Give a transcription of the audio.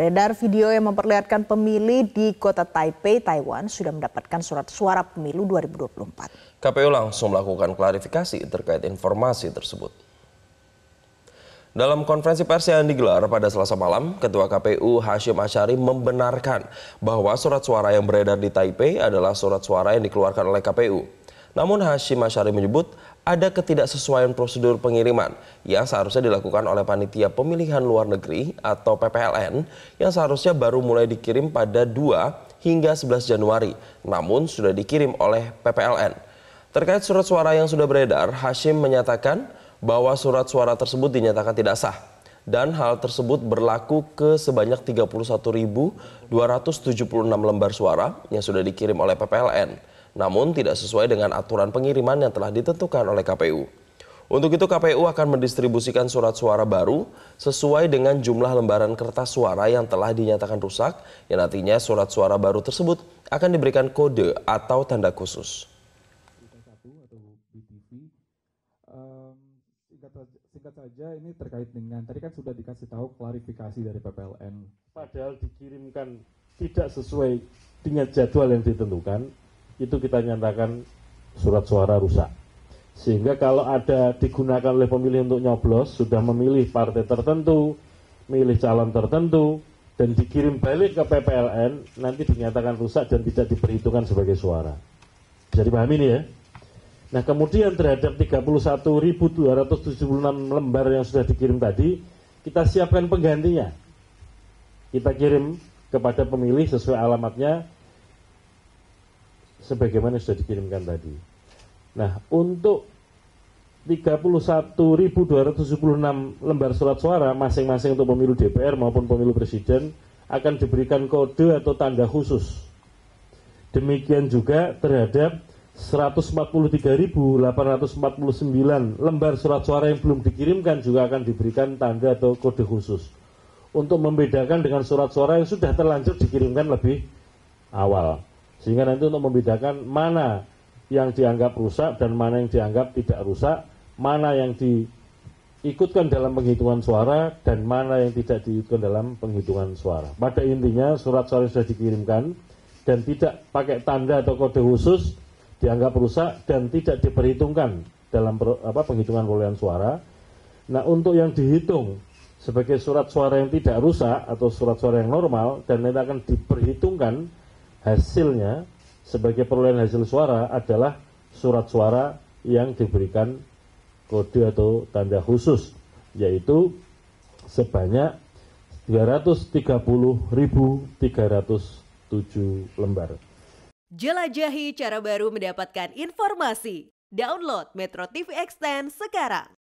Beredar video yang memperlihatkan pemilih di kota Taipei, Taiwan sudah mendapatkan surat suara pemilu 2024. KPU langsung melakukan klarifikasi terkait informasi tersebut. Dalam konferensi pers yang digelar pada selasa malam, Ketua KPU Hashim Asyari membenarkan bahwa surat suara yang beredar di Taipei adalah surat suara yang dikeluarkan oleh KPU. Namun Hashim Asyari menyebut ada ketidaksesuaian prosedur pengiriman yang seharusnya dilakukan oleh panitia pemilihan luar negeri atau PPLN yang seharusnya baru mulai dikirim pada 2 hingga 11 Januari, namun sudah dikirim oleh PPLN. Terkait surat suara yang sudah beredar, Hashim menyatakan bahwa surat suara tersebut dinyatakan tidak sah dan hal tersebut berlaku ke sebanyak 31.276 lembar suara yang sudah dikirim oleh PPLN namun tidak sesuai dengan aturan pengiriman yang telah ditentukan oleh KPU. Untuk itu KPU akan mendistribusikan surat suara baru sesuai dengan jumlah lembaran kertas suara yang telah dinyatakan rusak, yang nantinya surat suara baru tersebut akan diberikan kode atau tanda khusus. singkat saja ini terkait dengan tadi kan sudah dikasih tahu klarifikasi dari PPLN. Padahal dikirimkan tidak sesuai dengan jadwal yang ditentukan, itu kita nyatakan surat suara rusak. Sehingga kalau ada digunakan oleh pemilih untuk nyoblos, sudah memilih partai tertentu, milih calon tertentu, dan dikirim balik ke PPLN, nanti dinyatakan rusak dan tidak diperhitungkan sebagai suara. Bisa dipahami ini ya? Nah kemudian terhadap 31.276 lembar yang sudah dikirim tadi, kita siapkan penggantinya. Kita kirim kepada pemilih sesuai alamatnya sebagaimana sudah dikirimkan tadi. Nah, untuk 31.276 lembar surat suara masing-masing untuk pemilu DPR maupun pemilu presiden akan diberikan kode atau tanda khusus. Demikian juga terhadap 143.849 lembar surat suara yang belum dikirimkan juga akan diberikan tanda atau kode khusus untuk membedakan dengan surat suara yang sudah terlanjur dikirimkan lebih awal. Sehingga nanti untuk membedakan mana yang dianggap rusak dan mana yang dianggap tidak rusak, mana yang diikutkan dalam penghitungan suara dan mana yang tidak diikutkan dalam penghitungan suara. Pada intinya surat suara sudah dikirimkan dan tidak pakai tanda atau kode khusus dianggap rusak dan tidak diperhitungkan dalam apa, penghitungan perolehan suara. Nah untuk yang dihitung sebagai surat suara yang tidak rusak atau surat suara yang normal dan nanti akan diperhitungkan hasilnya sebagai perolehan hasil suara adalah surat suara yang diberikan kode atau tanda khusus yaitu sebanyak 230.307 lembar. Jelajahi cara baru mendapatkan informasi. Download Metro TV Extend sekarang.